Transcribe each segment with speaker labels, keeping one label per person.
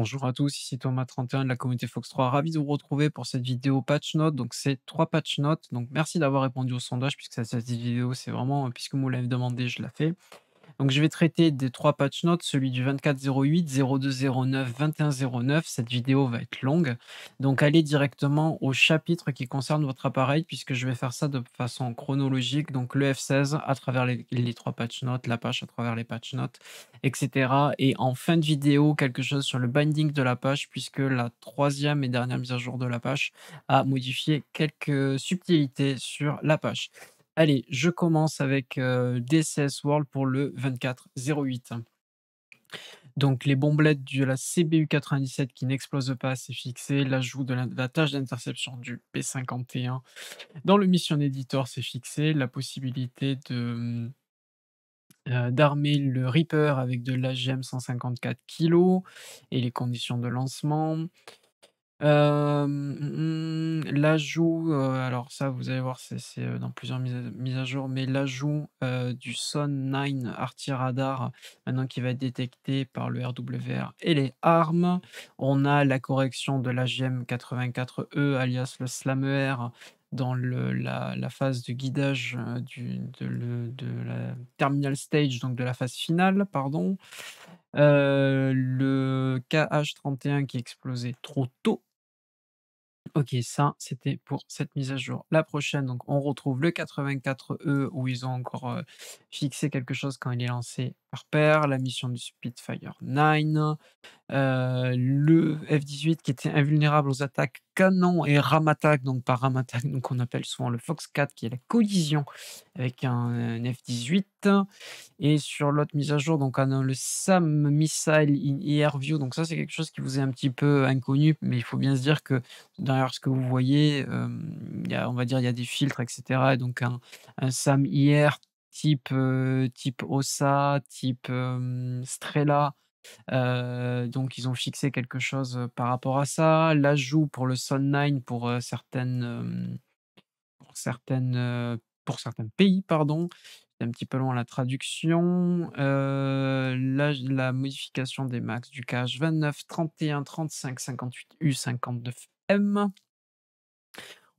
Speaker 1: Bonjour à tous, ici Thomas31 de la communauté Fox3. Ravi de vous retrouver pour cette vidéo patch note. Donc, c'est trois patch notes. Donc, merci d'avoir répondu au sondage puisque cette vidéo, c'est vraiment, puisque vous l'avez demandé, je la fais. Donc je vais traiter des trois patch notes, celui du 2408, 0209, 2109. Cette vidéo va être longue. Donc allez directement au chapitre qui concerne votre appareil puisque je vais faire ça de façon chronologique. Donc le F16 à travers les, trois patch notes, la page à travers les patch notes, etc. Et en fin de vidéo, quelque chose sur le binding de la page puisque la troisième et dernière mise à jour de la page a modifié quelques subtilités sur la page. Allez, je commence avec DCS World pour le 24-08. Donc les bomblettes de la CBU 97 qui n'explosent pas, c'est fixé. L'ajout de la, tâche d'interception du P51 dans le mission editor, c'est fixé. La possibilité de mmh, euh, d'armer le Reaper avec de l'AGM 154 kg et les conditions de lancement. Mm, mm, l'ajout, alors ça vous allez voir, c'est dans plusieurs mises à jour, mais l'ajout, du SON9 arty radar maintenant qui va être détecté par le RWR et les armes. On a la correction de l'AGM-84E e, alias le SLAMER dans le la phase de guidage, du de la terminal stage, donc de la phase finale, pardon. le KH-31 qui explosait trop tôt. Ok, ça, c'était pour cette mise à jour. La prochaine, donc, on retrouve le 84E e, où ils ont encore fixé quelque chose quand il est lancé la mission du Spitfire 9, euh, le F-18 qui était invulnérable aux attaques canon et ramattaque, donc par ramattaque, donc on appelle souvent le Fox 4 qui est la collision avec un, F-18. Et sur l'autre mise à jour, donc le SAM Missile in View, donc ça c'est quelque chose qui vous est un petit peu inconnu, mais il faut bien se dire que derrière ce que vous voyez, euh, y a, on va dire il y a des filtres, etc. Et donc un, un SAM IR type, type Ossa, type Strela. donc ils ont fixé quelque chose par rapport à ça. L'ajout pour le Sun 9 pour certaines, pour certaines, pour certains pays, pardon. C'est un petit peu long à la traduction. La, modification des max du cache 29 31, 35, 58U, 59M.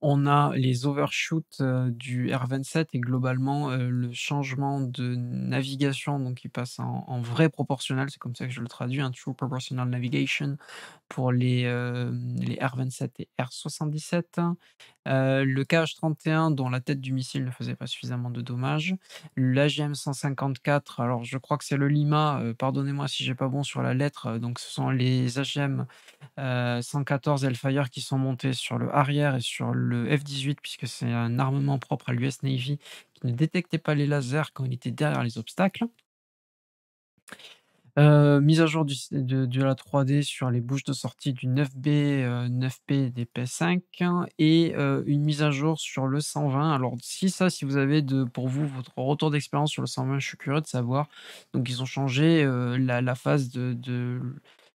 Speaker 1: On a les overshoots du R27 et globalement le changement de navigation, donc qui passe en, vrai proportionnel, c'est comme ça que je le traduis, un hein, true proportional navigation pour les, R27 et R77. le KH-31 dont la tête du missile ne faisait pas suffisamment de dommages. L'AGM 154, alors je crois que c'est le Lima, pardonnez-moi si j'ai pas bon sur la lettre, donc ce sont les AGM 114 Hellfire qui sont montés sur le arrière et sur le le F-18, puisque c'est un armement propre à l'US Navy qui ne détectait pas les lasers quand il était derrière les obstacles. Euh, mise à jour de, la 3D sur les bouches de sortie du 9B, 9P euh, des P5 et euh, une mise à jour sur le 120. Alors si ça, si vous avez de, pour vous votre retour d'expérience sur le 120, je suis curieux de savoir. Donc ils ont changé la, phase de,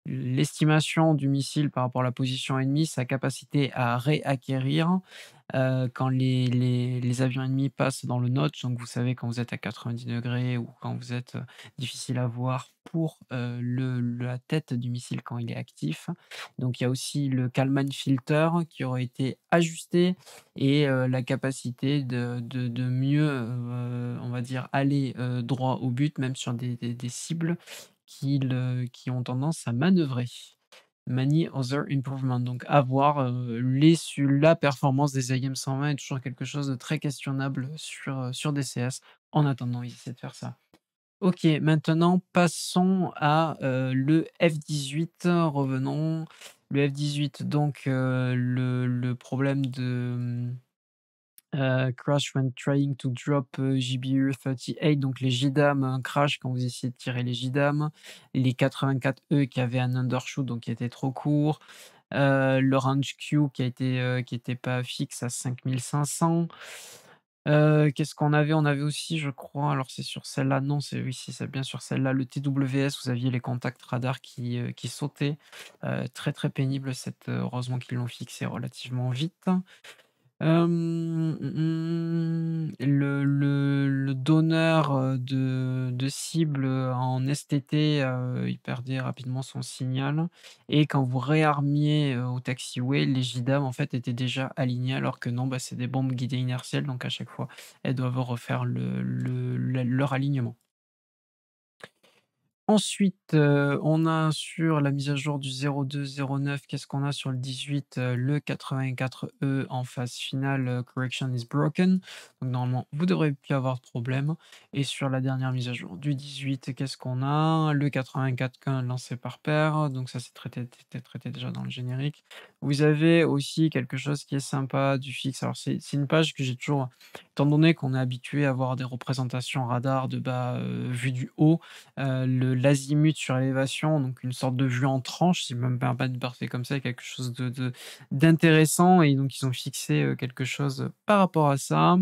Speaker 1: l'estimation du missile par rapport à la position ennemie, sa capacité à réacquérir euh, quand les, les, les, avions ennemis passent dans le notch. Donc vous savez quand vous êtes à 90 degrés ou quand vous êtes euh, difficile à voir pour euh, le, la tête du missile quand il est actif. Donc il y a aussi le Kalman filter qui aurait été ajusté et la capacité de, de, de mieux, on va dire, aller droit au but, même sur des, des, des cibles qui, euh, qui ont tendance à manœuvrer. Many Other Improvement. Donc avoir euh, sur la performance des IM120 est toujours quelque chose de très questionnable sur, euh, sur DCS. En attendant, ils essaient de faire ça. Ok, maintenant passons à le F18. Revenons. Le F18, donc le, le, problème de hum, crash when trying to drop GBU 38, donc les JDAM un crash quand vous essayez de tirer les JDAM, les 84E e qui avaient un undershoot donc qui était trop court, le range Q qui n'était était pas fixe à 5500. Qu'est-ce qu'on avait On avait aussi, je crois, alors c'est sur celle-là, non, c'est oui, c'est bien sur celle-là, le TWS, vous aviez les contacts radar qui, qui sautaient. très très pénible, cette, heureusement qu'ils l'ont fixé relativement vite. Euh, mm, mm, mm. le donneur, euh, de de cible, euh, en STT, il perdait rapidement son signal et quand vous réarmiez, au taxiway, les JDAM, en fait, étaient déjà alignés alors que non, bah, c'est des bombes guidées inertielles donc à chaque fois, elles doivent refaire leur alignement. Ensuite, euh, on a sur la mise à jour du 0209, qu'est-ce qu'on a sur le 18 euh, Le 84E e en phase finale, euh, correction is broken. Donc normalement, vous devrez plus avoir de problème. Et sur la dernière mise à jour du 18, qu'est-ce qu'on a Le 84K lancé par pair. Donc ça, c'est traité, déjà dans le générique. Vous avez aussi quelque chose qui est sympa du fixe. Alors c'est une page que j'ai toujours, étant donné qu'on est habitué à avoir des représentations radar de bas vue du haut, le l'azimut sur élévation, donc une sorte de vue en tranche, si même pas de comme ça, quelque chose de d'intéressant. Et donc, ils ont fixé euh, quelque chose par rapport à ça.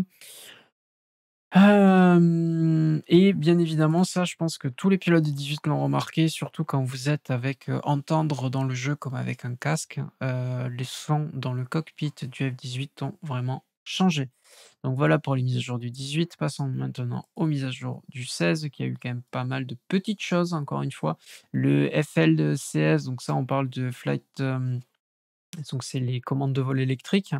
Speaker 1: et bien évidemment, ça, je pense que tous les pilotes de 18 l'ont remarqué, surtout quand vous êtes avec euh, entendre dans le jeu comme avec un casque. Euh, les sons dans le cockpit du F-18 ont vraiment changé. Donc voilà pour les mises à jour du 18. Passons maintenant aux mises à jour du 16, qui a eu quand même pas mal de petites choses, encore une fois. Le FLCS, donc ça, on parle de flight. Euh, donc c'est les commandes de vol électrique.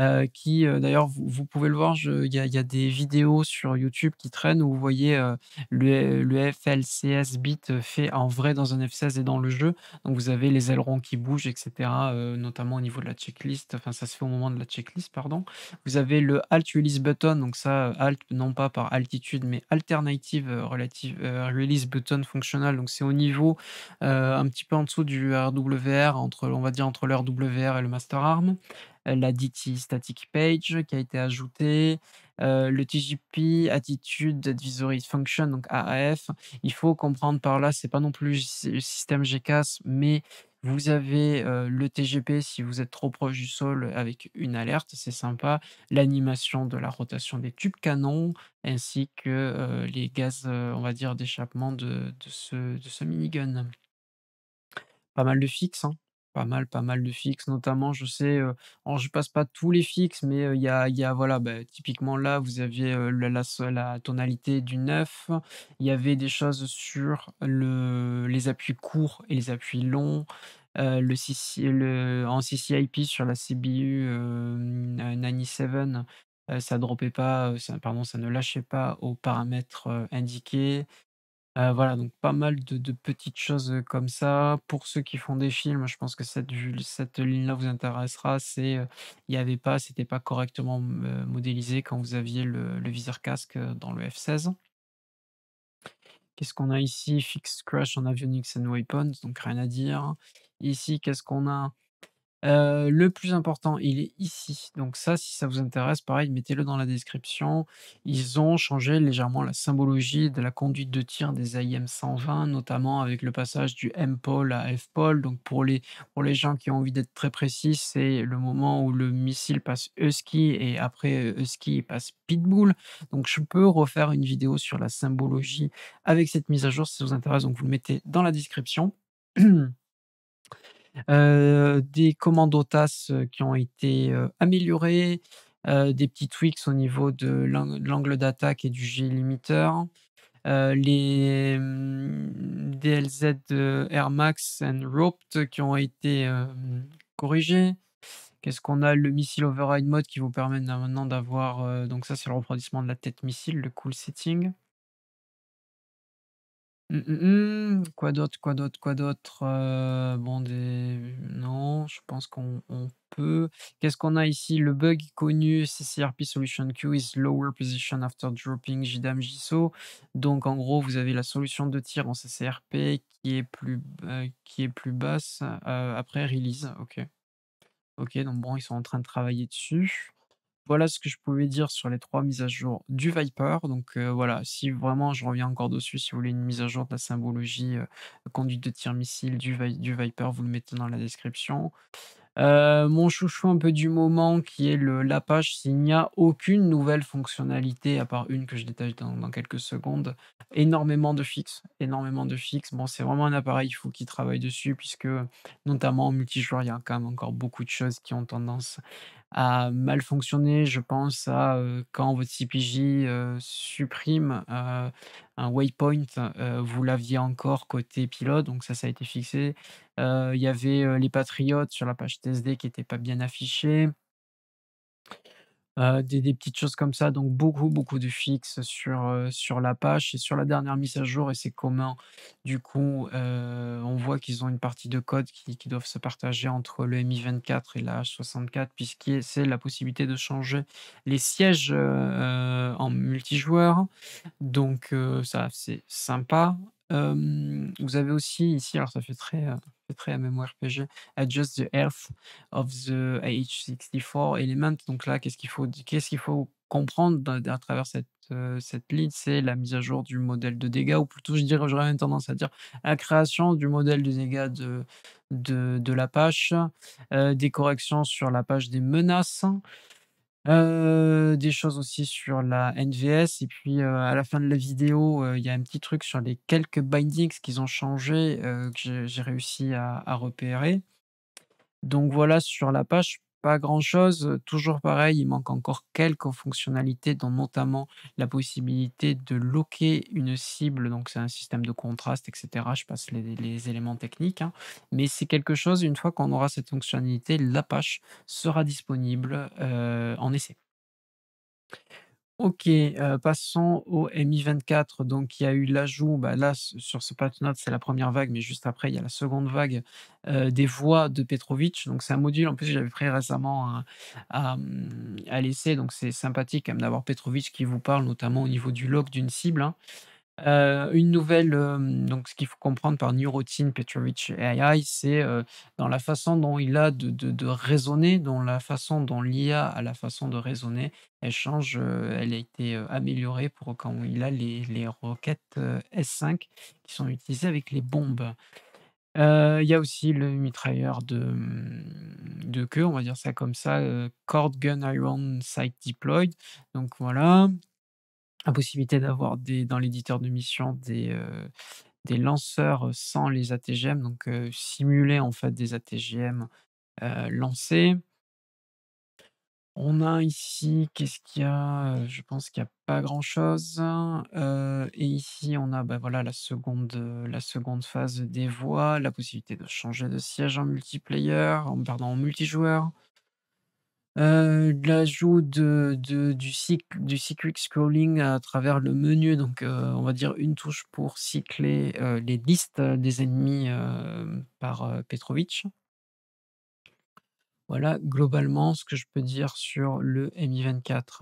Speaker 1: Euh, qui, euh, d'ailleurs, vous, pouvez le voir, il y, a des vidéos sur YouTube qui traînent où vous voyez euh, le, FLCS bit fait en vrai dans un F16 et dans le jeu. Donc, vous avez les ailerons qui bougent, etc., notamment au niveau de la checklist. Enfin, ça se fait au moment de la checklist, pardon. Vous avez le Alt Release Button, donc ça, Alt, non pas par altitude, mais Alternative relative, Release Button Functional. Donc, c'est au niveau un petit peu en dessous du RWR, entre, on va dire entre RWR et le Master Arm la DT Static Page qui a été ajoutée, le TGP Attitude Advisory Function, donc AAF. Il faut comprendre par là, n'est pas non plus le système GCAS, mais vous avez le TGP si vous êtes trop proche du sol avec une alerte, c'est sympa. L'animation de la rotation des tubes canons ainsi que les gaz, on va dire, d'échappement de, ce, de ce minigun. Pas mal de fixes, hein pas mal, pas mal de fixes, notamment, je sais, euh, je passe pas tous les fixes, mais il y, a, voilà, bah, typiquement là, vous aviez la, la, tonalité du 9, il y avait des choses sur le, les appuis courts et les appuis longs, le, en CCIP sur la CBU 97, ça pas, pardon, ça ne lâchait pas aux paramètres indiqués, euh, voilà, donc pas mal de petites choses, comme ça. Pour ceux qui font des films, je pense que cette ligne-là vous intéressera, c'est, il avait pas c'était pas correctement modélisé quand vous aviez le le viseur casque, dans le F16. Qu'est-ce qu'on a ici? Fix Crash en Avionics and Weapons, donc rien à dire. Ici, qu'est-ce qu'on a? le plus important, il est ici. Donc ça, si ça vous intéresse, pareil, mettez-le dans la description. Ils ont changé légèrement la symbologie de la conduite de tir des AIM 120, notamment avec le passage du M-Pole à F-Pole. Donc pour les, pour les gens qui ont envie d'être très précis, c'est le moment où le missile passe Husky et après Husky, euh, passe Pitbull. Donc je peux refaire une vidéo sur la symbologie avec cette mise à jour si ça vous intéresse. Donc vous le mettez dans la description. Euh, des commandes TAS euh, qui ont été euh, améliorés, des petits tweaks au niveau de l'angle d'attaque et du G limiteur, les hum, DLZ Air Max and Roped qui ont été corrigés. Qu'est-ce qu'on a Le missile override mode qui vous permet maintenant d'avoir. donc, ça, c'est le refroidissement de la tête missile, le cool setting. Mmh, mmh, mmh. Quoi d'autre, quoi d'autre, quoi d'autre? Euh, bon, des... Non, je pense qu'on peut. Qu'est-ce qu'on a ici? Le bug connu CCRP Solution Q is lower position after dropping JDAM JSO. Donc, en gros, vous avez la solution de tir en CCRP qui est plus, euh, qui est plus basse euh, après release. Ok. Ok, donc bon, ils sont en train de travailler dessus. Voilà ce que je pouvais dire sur les trois mises à jour du Viper. Donc euh, voilà, si vraiment je reviens encore dessus, si vous voulez une mise à jour de la symbologie euh, conduite de tir missile du, Viper, vous le mettez dans la description. Euh, mon chouchou un peu du moment qui est le, la s'il n'y a aucune nouvelle fonctionnalité, à part une que je détache dans, quelques secondes, énormément de fixes, énormément de fixes. Bon, c'est vraiment un appareil, il faut qu'il travaille dessus, puisque notamment en multijoueur, il y a quand même encore beaucoup de choses qui ont tendance a mal fonctionné. Je pense à euh, quand votre CPJ euh, supprime euh, un waypoint, vous l'aviez encore côté pilote, donc ça, ça a été fixé. Il y avait les Patriotes sur la page TSD qui n'étaient pas bien affichés. Euh, des, petites choses comme ça. Donc beaucoup, beaucoup de fixes sur, la page page et sur la dernière mise à jour, et c'est commun. Du coup, euh, on voit qu'ils ont une partie de code qui, qui, doivent se partager entre le MI24 et la H64, puisque c'est la possibilité de changer les sièges euh, en multijoueur. Donc ça, c'est sympa vous avez aussi ici, alors ça fait très, euh, très MMORPG, Adjust the Health of the h 64 Element. Donc là, qu'est-ce qu'il faut, qu'est-ce qu'il faut comprendre à, travers cette, euh, cette lead C'est la mise à jour du modèle de dégâts, ou plutôt, je dirais, j'aurais même tendance à dire la création du modèle de dégâts de, de, de la page, euh, des corrections sur la page des menaces des choses aussi sur la NVS. Et puis, à la fin de la vidéo, il y a un petit truc sur les quelques bindings qu'ils ont changé que j'ai réussi à, repérer. Donc voilà sur la page pas grand-chose. Toujours pareil, il manque encore quelques fonctionnalités, dont notamment la possibilité de loquer une cible. Donc, c'est un système de contraste, etc. Je passe les, éléments techniques. Hein. Mais c'est quelque chose, une fois qu'on aura cette fonctionnalité, l'Apache sera disponible en essai. Ok, passons au MI24. Donc, il y a eu l'ajout, bah, là, sur ce patch c'est la première vague, mais juste après, il y a la seconde vague des voix de Petrovic. Donc, c'est un module, en plus, j'avais pris récemment à, mmh, à, Donc, c'est sympathique d'avoir Petrovic qui vous parle, notamment au niveau du log d'une cible. Hein une nouvelle, donc ce qu'il faut comprendre par Neurotine Petrovich AI, c'est dans la façon dont il a de, raisonner, dans la façon dont l'IA a la façon de raisonner, elle change, elle a été améliorée pour quand il a les, roquettes S5 qui sont utilisées avec les bombes. Il y a aussi le mitrailleur de, mmh, de queue, on va dire ça comme ça, Cord Gun Iron Site Deployed. Donc voilà, la possibilité d'avoir des, dans l'éditeur de mission des, euh, lanceurs euh, sans les ATGM, donc euh, simuler en fait des ATGM lancés. On a ici, qu'est-ce qu'il y a Je pense qu'il n'y a pas grand-chose. et ici, on a bah, voilà, la, seconde, la seconde phase des voix, la possibilité de changer de siège en multiplayer, en, pardon, en multijoueur. Euh, l'ajout du cycle du cyclic scrolling à travers le menu, donc euh, on va dire une touche pour cycler, euh, les listes, des ennemis, par, Petrovich Voilà, globalement, ce que je peux dire sur le MI24.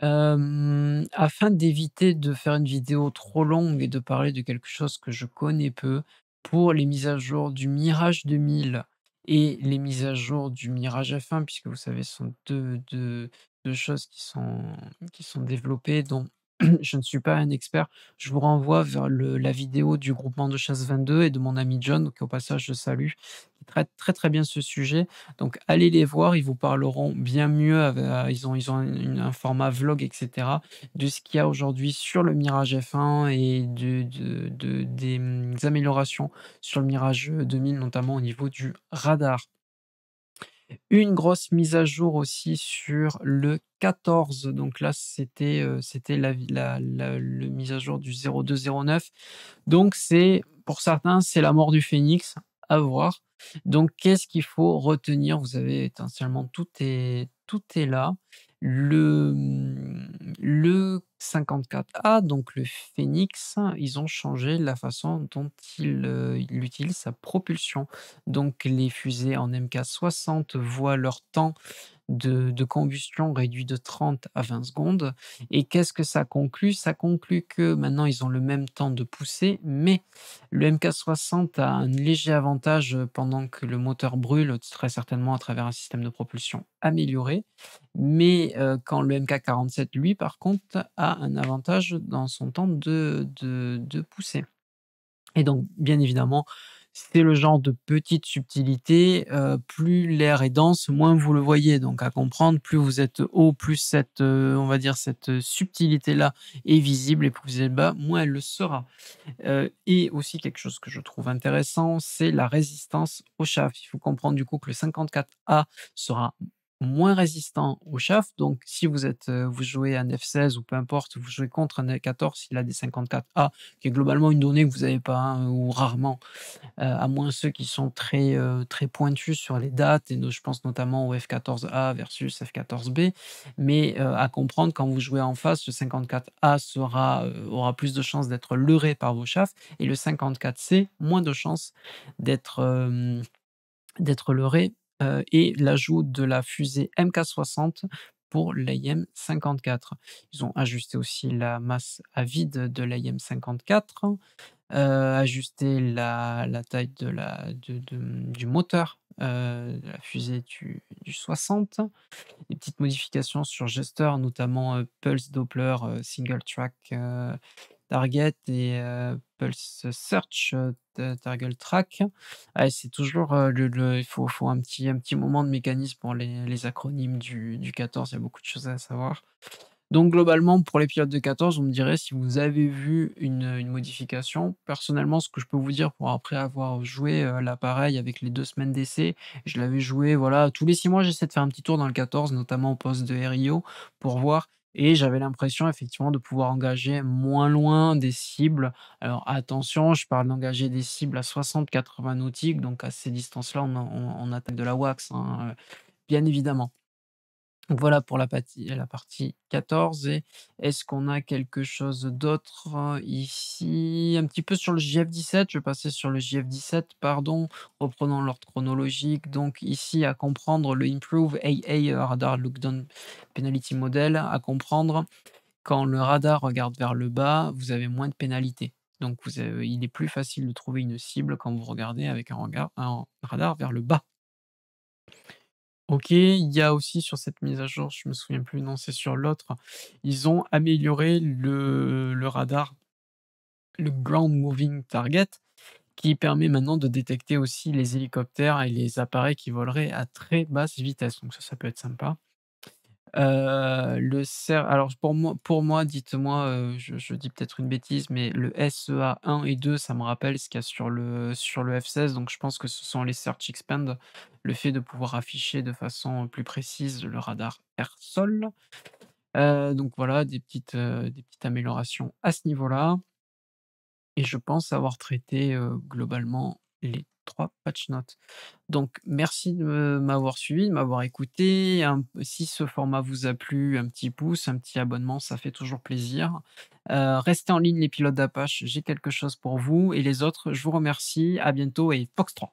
Speaker 1: afin d'éviter de faire une vidéo trop longue et de parler de quelque chose que je connais peu, pour les mises à jour du Mirage 2000 et les mises à jour du Mirage F1, puisque vous savez, ce sont deux, deux, deux choses qui sont, qui sont développées, dont je ne suis pas un expert. Je vous renvoie vers la vidéo du groupement de chasse 22 et de mon ami John, qui au passage je salue, qui traite très très bien ce sujet. Donc allez les voir, ils vous parleront bien mieux. Euh, ils ont, ils ont un format vlog, etc. de ce qu'il y a aujourd'hui sur le Mirage F1 et de, des hum, améliorations sur le Mirage 2000, notamment au niveau du radar. Une grosse mise à jour aussi sur le 14. Donc là, c'était euh, la, la, le mise à jour du 0209. Donc c'est pour certains, c'est la mort du phénix à voir. Donc qu'est-ce qu'il faut retenir Vous avez essentiellement tout est tout est là. Le mmh, le 54A, donc le Phoenix, ils ont changé la façon dont euh, il, utilise sa propulsion. Donc les fusées en MK60 voient leur temps de, combustion réduit de 30 à 20 secondes. Et qu'est-ce que ça conclut Ça conclut que maintenant ils ont le même temps de pousser mais le MK60 a un léger avantage euh, pendant que le moteur brûle, très certainement à travers un système de propulsion amélioré. Mais euh, quand le MK47, lui, par contre, a un avantage dans son temps de, de, de poussée. Et donc, bien évidemment, c'est le genre de petite subtilité. Euh, plus l'air est dense, moins vous le voyez. Donc à comprendre, plus vous êtes haut, plus cette, euh, on va dire, cette subtilité-là est visible. Et plus vous êtes bas, moins elle le sera. Euh, et aussi quelque chose que je trouve intéressant, c'est la résistance au chaf. Il faut comprendre du coup que le 54A sera moins résistant au chaff. Donc, si vous êtes, euh, vous jouez un F16 ou peu importe, vous jouez contre un F14, il a des 54A, qui est globalement une donnée que vous n'avez pas hein, ou rarement, euh, à moins ceux qui sont très, euh, très pointus sur les dates, et je pense notamment au F14A versus F14B. Mais à comprendre, quand vous jouez en face, le 54A sera, aura plus de chances d'être leurré par vos shafts et le 54C, moins de chances d'être d'être leurré euh, et l'ajout de la fusée MK60 pour l'AIM-54. Ils ont ajusté aussi la masse à vide de lim 54 euh, ajusté la, taille de la, mmh, du moteur euh, de la fusée du, 60, des petites modifications sur gesteur, notamment Pulse Doppler, Single Track Target et Pulse Search, Target Track. Ah, c'est toujours le, il faut, faut un, petit, un petit moment de mécanisme pour les, acronymes du, du, 14. Il y a beaucoup de choses à savoir. Donc globalement, pour les pilotes de 14, on me dirait si vous avez vu une, modification. Personnellement, ce que je peux vous dire pour après avoir joué l'appareil avec les deux semaines d'essai, je l'avais joué, voilà, tous les six mois, j'essaie de faire un petit tour dans le 14, notamment au poste de RIO, pour voir et j'avais l'impression effectivement de pouvoir engager moins loin des cibles. Alors attention, je parle d'engager des cibles à 60-80 nautiques, donc à ces distances-là, on, attaque de la wax, hein, euh, bien évidemment voilà pour la partie, la partie 14. Et est-ce qu'on a quelque chose d'autre hein, ici Un petit peu sur le JF17. Je vais passer sur le JF17, pardon, reprenant l'ordre chronologique. Donc ici, à comprendre le Improve AA euh, Radar Lookdown Penalty Model, à comprendre quand le radar regarde vers le bas, vous avez moins de pénalités. Donc il est plus facile de trouver une cible quand vous regardez avec un, regard, un radar vers le bas. Ok, il y a aussi sur cette mise à jour, je me souviens plus, non, c'est sur l'autre, ils ont amélioré le, le, radar, le Ground Moving Target, qui permet maintenant de détecter aussi les hélicoptères et les appareils qui voleraient à très basse vitesse. Donc ça, ça peut être sympa le alors pour moi, pour moi dites-moi, je, dis peut-être une bêtise, mais le SEA 1 et 2, ça me rappelle ce qu'il y a sur le, sur le F16, donc je pense que ce sont les Search Expand, le fait de pouvoir afficher de façon plus précise le radar air-sol. donc voilà, des petites, des petites améliorations à ce niveau-là. Et je pense avoir traité globalement les patch notes. Donc, merci de m'avoir suivi, de m'avoir écouté. si ce format vous a plu, un petit pouce, un petit abonnement, ça fait toujours plaisir. Euh, restez en ligne, les pilotes d'Apache, j'ai quelque chose pour vous. Et les autres, je vous remercie. À bientôt et Fox 3.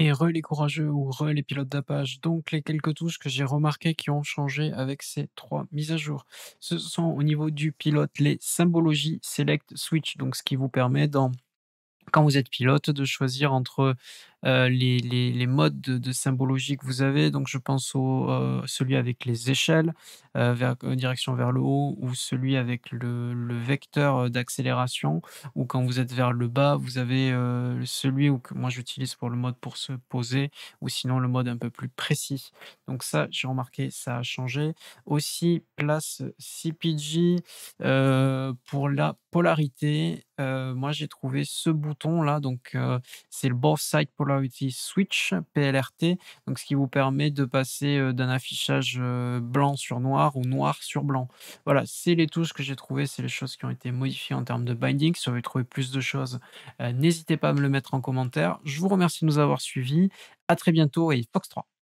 Speaker 1: Et re les courageux ou re les pilotes d'Apache, donc les quelques touches que j'ai remarquées qui ont changé avec ces trois mises à jour. Ce sont au niveau du pilote les symbologies Select Switch, donc ce qui vous permet dans quand vous êtes pilote, de choisir entre euh, les, les, modes de, symbologie que vous avez. Donc, je pense au euh, celui avec les échelles, euh, vers, direction vers le haut, ou celui avec le, le vecteur d'accélération, ou quand vous êtes vers le bas, vous avez celui où que moi j'utilise pour le mode pour se poser, ou sinon le mode un peu plus précis. Donc ça, j'ai remarqué, ça a changé. Aussi, place CPG pour la polarité. moi, j'ai trouvé ce bouton là, donc c'est le both side polarity utilise Switch, PLRT, donc ce qui vous permet de passer d'un affichage blanc sur noir ou noir sur blanc. Voilà, c'est les touches que j'ai trouvées, c'est les choses qui ont été modifiées en termes de binding. Si vous avez trouvé plus de choses, n'hésitez pas à me le mettre en commentaire. Je vous remercie de nous avoir suivis. À très bientôt et Fox 3.